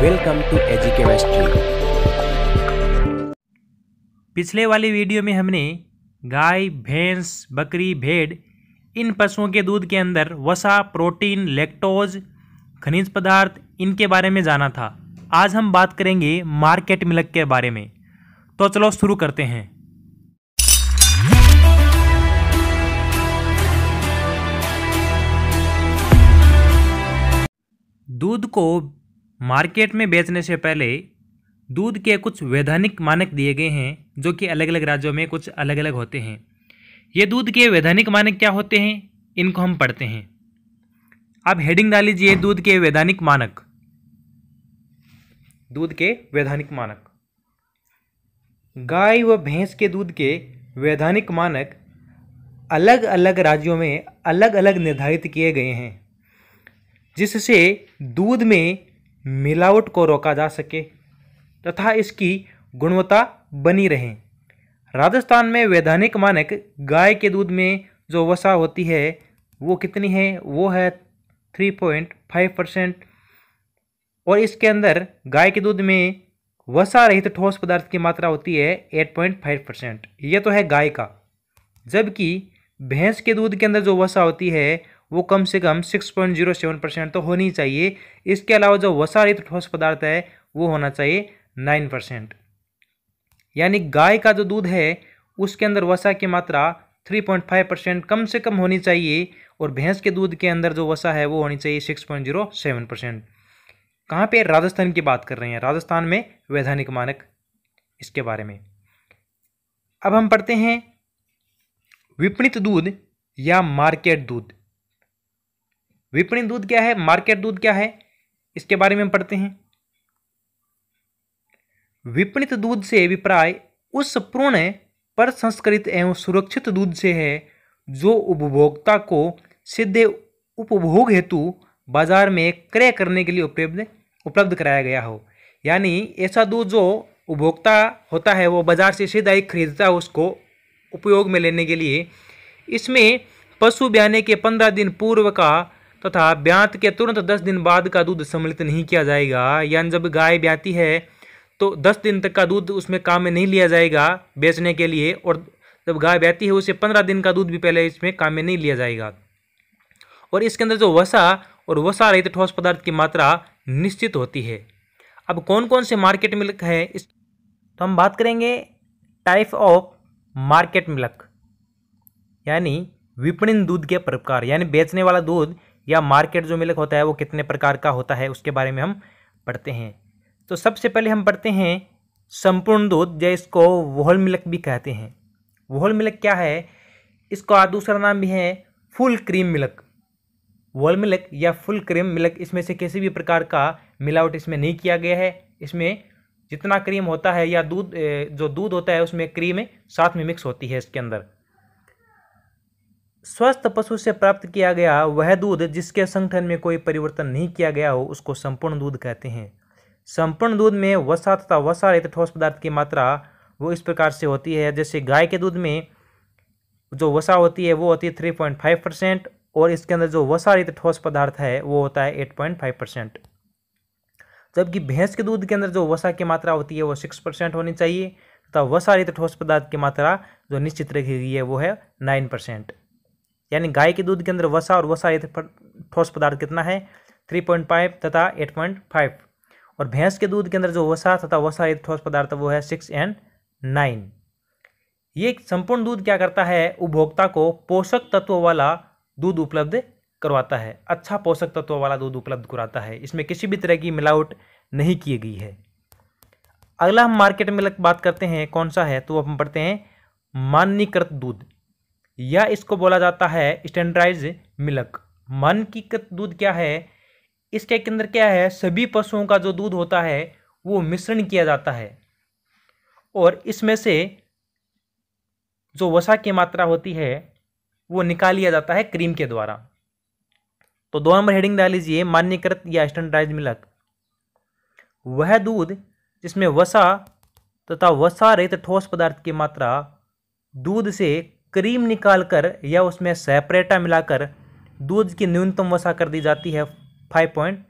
welcome to AG chemistry पिछले वाली video में हमने गाय भैंस बकरी भेड़ इन पशुओं के दूध के अंदर वसा प्रोटीन लेक्टोज खनिज पदार्थ इनके बारे में जाना था आज हम बात करेंगे मार्केट मिल्क के बारे में तो चलो शुरू करते हैं दूध को मार्केट में बेचने से पहले दूध के कुछ वैधानिक मानक दिए गए हैं जो कि अलग अलग राज्यों में कुछ अलग अलग होते हैं ये दूध के वैधानिक मानक क्या होते हैं इनको हम पढ़ते हैं आप हेडिंग डाल लीजिए दूध के वैधानिक मानक दूध के वैधानिक मानक गाय व भैंस के दूध के वैधानिक मानक अलग अलग राज्यों में अलग अलग निर्धारित किए गए हैं जिससे दूध में मिलावट को रोका जा सके तथा इसकी गुणवत्ता बनी रहे राजस्थान में वैधानिक मानक गाय के दूध में जो वसा होती है वो कितनी है वो है थ्री पॉइंट फाइव परसेंट और इसके अंदर गाय के दूध में वसा रहित ठोस पदार्थ की मात्रा होती है एट पॉइंट फाइव परसेंट ये तो है गाय का जबकि भैंस के दूध के अंदर जो वसा होती है वो कम से कम six point zero seven percent तो होनी चाहिए इसके अलावा जो वसा रित ठोस पदार्थ है वो होना चाहिए नाइन परसेंट यानी गाय का जो दूध है उसके अंदर वसा की मात्रा थ्री पॉइंट फाइव परसेंट कम से कम होनी चाहिए और भैंस के दूध के अंदर जो वसा है वो होनी चाहिए six point zero seven percent कहाँ पर राजस्थान की बात कर रहे हैं राजस्थान में वैधानिक मानक इसके बारे में अब हम पढ़ते हैं विपणित दूध या मार्केट दूध विपणी दूध क्या है मार्केट दूध क्या है इसके बारे में हम पढ़ते हैं विपणित दूध से अभिप्राय उस पूर्ण पर संस्कृत एवं सुरक्षित दूध से है जो उपभोक्ता को सीधे उपभोग हेतु बाजार में क्रय करने के लिए उपलब्ध उपलब्ध कराया गया हो यानी ऐसा दूध जो उपभोक्ता होता है वो बाजार से सीधा ही खरीदता है उसको उपयोग में लेने के लिए इसमें पशु ब्याने के पंद्रह दिन पूर्व का तथा तो ब्यांत के तुरंत दस दिन बाद का दूध सम्मिलित नहीं किया जाएगा यानी जब गाय ब्याती है तो दस दिन तक का दूध उसमें काम में नहीं लिया जाएगा बेचने के लिए और जब गाय ब्याती है उसे पंद्रह दिन का दूध भी पहले इसमें काम में नहीं लिया जाएगा और इसके अंदर जो वसा और वसा रहित ठोस पदार्थ की मात्रा निश्चित होती है अब कौन कौन से मार्केट मिल्क है इस तो हम बात करेंगे टाइप ऑफ मार्केट मिल्क यानी विपणन दूध के प्रकार यानी बेचने वाला दूध या मार्केट जो मिल्क होता है वो कितने प्रकार का होता है उसके बारे में हम पढ़ते हैं तो सबसे पहले हम पढ़ते हैं संपूर्ण दूध या इसको वोहल मिल्क भी कहते हैं वोहल मिल्क क्या है इसका दूसरा नाम भी है full cream milk whole milk या फुल क्रीम मिल्क इसमें से किसी भी प्रकार का मिलावट इसमें नहीं किया गया है इसमें जितना क्रीम होता है या दूध जो दूध होता है उसमें क्रीम साथ में मिक्स होती है इसके अंदर स्वस्थ पशु से प्राप्त किया गया वह दूध जिसके संगठन में कोई परिवर्तन नहीं किया गया हो उसको संपूर्ण दूध कहते हैं संपूर्ण दूध में वसा तथा वसा रहित ठोस पदार्थ की मात्रा वो इस प्रकार से होती है जैसे गाय के दूध में जो वसा होती है वो होती है थ्री पॉइंट फाइव परसेंट और इसके अंदर जो वसा रहित ठोस पदार्थ है वो होता है एट पॉइंट फाइव परसेंट जबकि भैंस के दूध के अंदर जो वसा की मात्रा होती है वो सिक्स परसेंट होनी चाहिए तथा वसा रहित ठोस पदार्थ की मात्रा जो निश्चित रखी गई है वो है नाइन परसेंट यानी गाय के दूध के अंदर वसा और वसा ठोस पदार्थ कितना है थ्री पॉइंट फाइव तथा एट पॉइंट फाइव और भैंस के दूध के अंदर जो वसा तथा वसा ठोस पदार्थ वो है सिक्स एंड नाइन ये संपूर्ण दूध क्या करता है उपभोक्ता को पोषक तत्व वाला दूध उपलब्ध करवाता है अच्छा पोषक तत्व वाला दूध उपलब्ध कराता है इसमें किसी भी तरह की मिलावट नहीं की गई है अगला हम मार्केट में बात करते हैं कौन सा है तो हम पढ़ते हैं मान्यकृत दूध या इसको बोला जाता है स्टैंडर्डाइज मिल्क मन की दूध क्या है इसके अंदर क्या है सभी पशुओं का जो दूध होता है वो मिश्रण किया जाता है और इसमें से जो वसा की मात्रा होती है वो निकाल लिया जाता है क्रीम के द्वारा तो दो नंबर हेडिंग डाल लीजिए मान्यकृत या स्टैंडर्डाइज मिल्क वह दूध जिसमें वसा तथा वसा रहित ठोस पदार्थ की मात्रा दूध से क्रीम निकालकर या उसमें सेपरेटा मिलाकर दूध की न्यूनतम वसा कर दी जाती है five point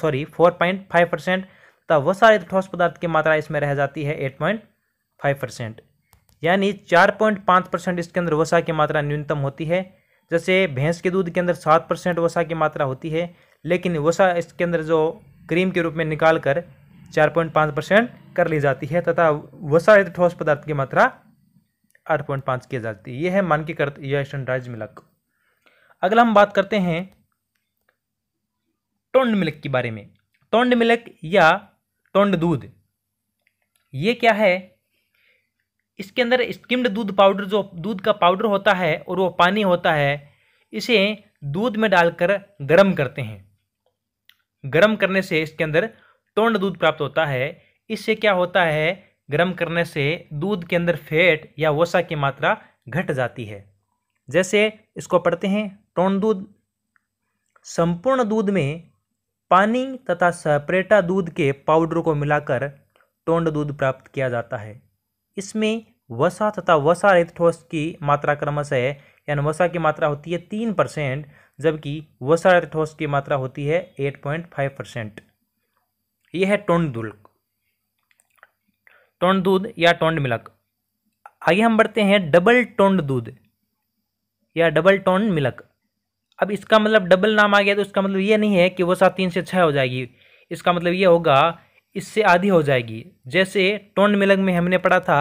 sorry four point five percent तब वसारित ठोस पदार्थ की मात्रा इसमें रह जाती है एट पॉइंट फाइव परसेंट यानी चार पॉइंट पाँच परसेंट इसके अंदर वसा की मात्रा न्यूनतम होती है जैसे भैंस के दूध के अंदर सात परसेंट वसा की मात्रा होती है लेकिन वसा इसके अंदर जो क्रीम के रूप में निकाल कर चार पॉइंट पाँच परसेंट कर ली जाती है तथा वसा ठोस पदार्थ की मात्रा आठ पॉइंट पाँच किया आज़ादी ये है मान है मानकीकृत या स्टैंडर्ड मिलक अगला हम बात करते हैं टोंड मिलक के बारे में टोंड मिलक या टोंड दूध ये क्या है इसके अंदर स्किम्ड दूध पाउडर जो दूध का पाउडर होता है और वो पानी होता है इसे दूध में डालकर गर्म करते हैं गर्म करने से इसके अंदर टोंड दूध प्राप्त होता है इससे क्या होता है गर्म करने से दूध के अंदर फैट या वसा की मात्रा घट जाती है जैसे इसको पढ़ते हैं टोन दूध संपूर्ण दूध में पानी तथा सपरेटा दूध के पाउडर को मिलाकर टोंड दूध प्राप्त किया जाता है इसमें वसा तथा वसा रहित ठोस की मात्रा क्रमशः यानी वसा की मात्रा होती है तीन परसेंट जबकि वसा रहित ठोस की मात्रा होती है एट पॉइंट फाइव परसेंट यह है टोंड दुल्क टोंड दूध या टोंड मिलक आगे हम बढ़ते हैं डबल टोंड दूध या डबल टोंड मिलक अब इसका मतलब डबल नाम आ गया तो इसका मतलब ये नहीं है कि वो सात तीन से छः हो जाएगी इसका मतलब ये होगा इससे आधी हो जाएगी जैसे टोंड मिलक में हमने पढ़ा था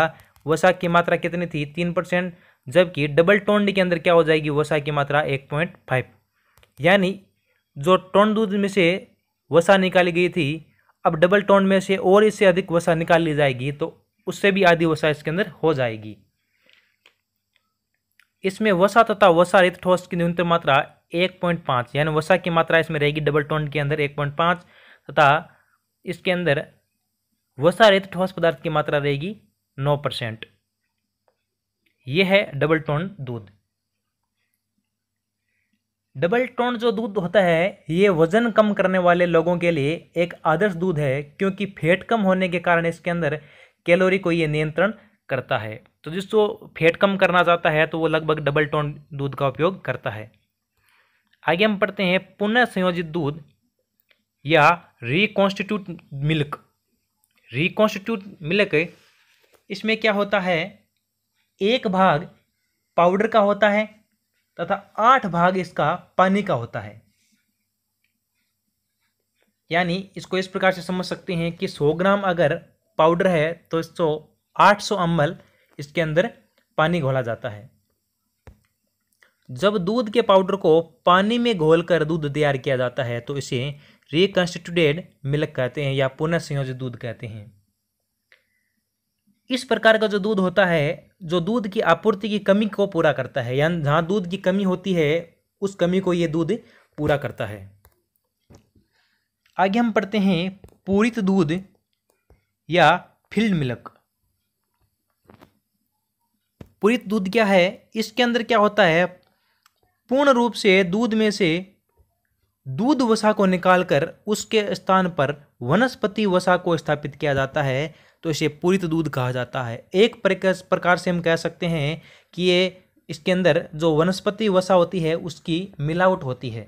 वसा की मात्रा कितनी थी तीन परसेंट जबकि डबल टोंड के अंदर क्या हो जाएगी वसा की मात्रा एक पॉइंट फाइव यानी जो टोंड दूध में से वसा निकाली गई थी अब डबल टोन में से और इससे अधिक वसा निकाल ली जाएगी तो उससे भी आधी वसा इसके अंदर हो जाएगी इसमें वसा तथा वसा रित ठोस की न्यूनतम मात्रा 1.5 यानी वसा की मात्रा इसमें रहेगी डबल टोन के अंदर 1.5 तथा इसके अंदर वसा रित ठोस पदार्थ की मात्रा रहेगी 9 परसेंट यह है डबल टोन दूध डबल टोन जो दूध होता है ये वज़न कम करने वाले लोगों के लिए एक आदर्श दूध है क्योंकि फेट कम होने के कारण इसके अंदर कैलोरी को ये नियंत्रण करता है तो जिसको फेट कम करना चाहता है तो वो लगभग डबल टोन दूध का उपयोग करता है आगे हम पढ़ते हैं पुनः संयोजित दूध या रिकॉन्स्टिट्यूट मिल्क रिकॉन्स्टिट्यूट मिल्क इसमें क्या होता है एक भाग पाउडर का होता है तथा आठ भाग इसका पानी का होता है यानी इसको इस प्रकार से समझ सकते हैं कि 100 ग्राम अगर पाउडर है तो इसको सौ अम्बल इसके अंदर पानी घोला जाता है जब दूध के पाउडर को पानी में घोलकर दूध तैयार किया जाता है तो इसे रिकन्स्टिट्यूटेड मिल्क कहते हैं या पुनः संयोजित दूध कहते हैं इस प्रकार का जो दूध होता है जो दूध की आपूर्ति की कमी को पूरा करता है यानी जहाँ दूध की कमी होती है उस कमी को ये दूध पूरा करता है आगे हम पढ़ते हैं पूरित दूध या फील्ड मिल्क पूरित दूध क्या है इसके अंदर क्या होता है पूर्ण रूप से दूध में से दूध वसा को निकालकर उसके स्थान पर वनस्पति वसा को स्थापित किया जाता है तो इसे पूरित दूध कहा जाता है एक प्रकार से हम कह सकते हैं कि ये इसके अंदर जो वनस्पति वसा होती है उसकी मिलावट होती है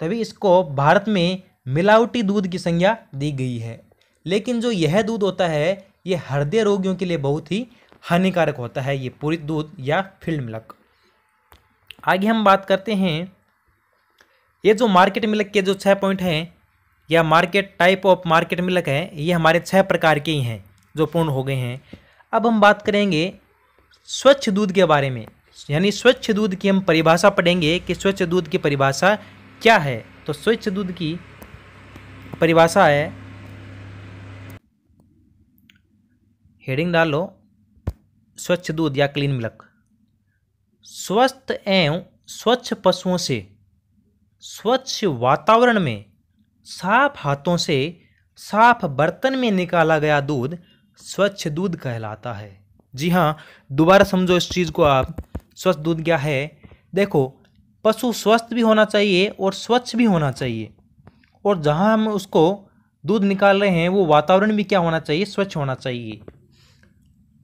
तभी इसको भारत में मिलावटी दूध की संज्ञा दी गई है लेकिन जो यह दूध होता है ये हृदय रोगियों के लिए बहुत ही हानिकारक होता है ये पूरित दूध या फील्ड मिलक आगे हम बात करते हैं ये जो मार्केट मिलक के जो छः पॉइंट हैं या market type of market milk है ये हमारे छह प्रकार के ही हैं जो पूर्ण हो गए हैं अब हम बात करेंगे स्वच्छ दूध के बारे में यानी स्वच्छ दूध की हम परिभाषा पढ़ेंगे कि स्वच्छ दूध की परिभाषा क्या है तो स्वच्छ दूध की परिभाषा है हेडिंग डालो स्वच्छ दूध या क्लीन मिलक स्वस्थ एवं स्वच्छ पशुओं से स्वच्छ वातावरण में साफ हाथों से साफ बर्तन में निकाला गया दूध स्वच्छ दूध कहलाता है जी हाँ दोबारा समझो इस चीज़ को आप स्वच्छ दूध क्या है देखो पशु स्वस्थ भी होना चाहिए और स्वच्छ भी होना चाहिए और जहाँ हम उसको दूध निकाल रहे हैं वो वातावरण भी क्या होना चाहिए स्वच्छ होना चाहिए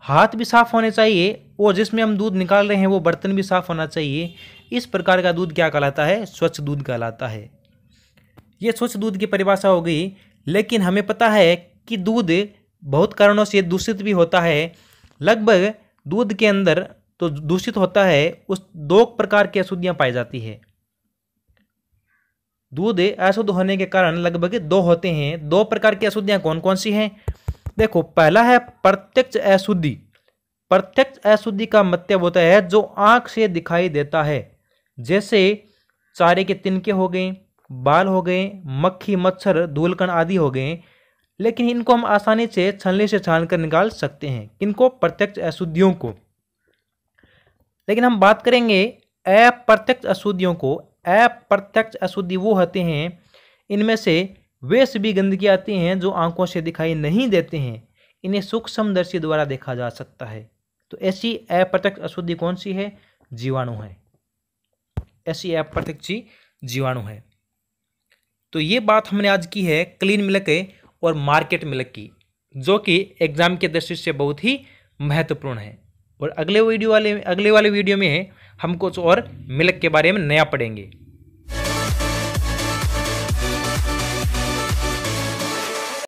हाथ भी साफ होने चाहिए और जिसमें हम दूध निकाल रहे हैं वो बर्तन भी साफ होना चाहिए इस प्रकार का दूध क्या कहलाता है स्वच्छ दूध कहलाता है ये स्वच्छ दूध की परिभाषा हो गई लेकिन हमें पता है कि दूध बहुत कारणों से दूषित भी होता है लगभग दूध के अंदर तो दूषित होता है उस दो प्रकार की अशुद्धियाँ पाई जाती है दूध अशुद्ध होने के कारण लगभग दो होते हैं दो प्रकार की अशुद्धियाँ कौन कौन सी हैं देखो पहला है प्रत्यक्ष अशुद्धि प्रत्यक्ष अशुद्धि का मतलब होता है जो आँख से दिखाई देता है जैसे चारे के तिनके हो गए बाल हो गए मक्खी मच्छर धूलकण आदि हो गए लेकिन इनको हम आसानी से छलने से छान कर निकाल सकते हैं इनको प्रत्यक्ष अशुद्धियों को लेकिन हम बात करेंगे अप्रत्यक्ष अशुद्धियों को अप्रत्यक्ष अशुद्धि वो होते हैं इनमें से वे सभी गंदगी आती हैं जो आंखों से दिखाई नहीं देते हैं इन्हें सूक्ष्मदर्शी द्वारा देखा जा सकता है तो ऐसी अप्रत्यक्ष अशुद्धि कौन सी है जीवाणु है ऐसी अप्रत्यक्ष जीवाणु है तो ये बात हमने आज की है क्लीन मिल्क और मार्केट मिल्क की जो कि एग्ज़ाम के दृष्टि से बहुत ही महत्वपूर्ण है और अगले वीडियो वाले अगले वाले वीडियो में हम कुछ और मिल्क के बारे में नया पढ़ेंगे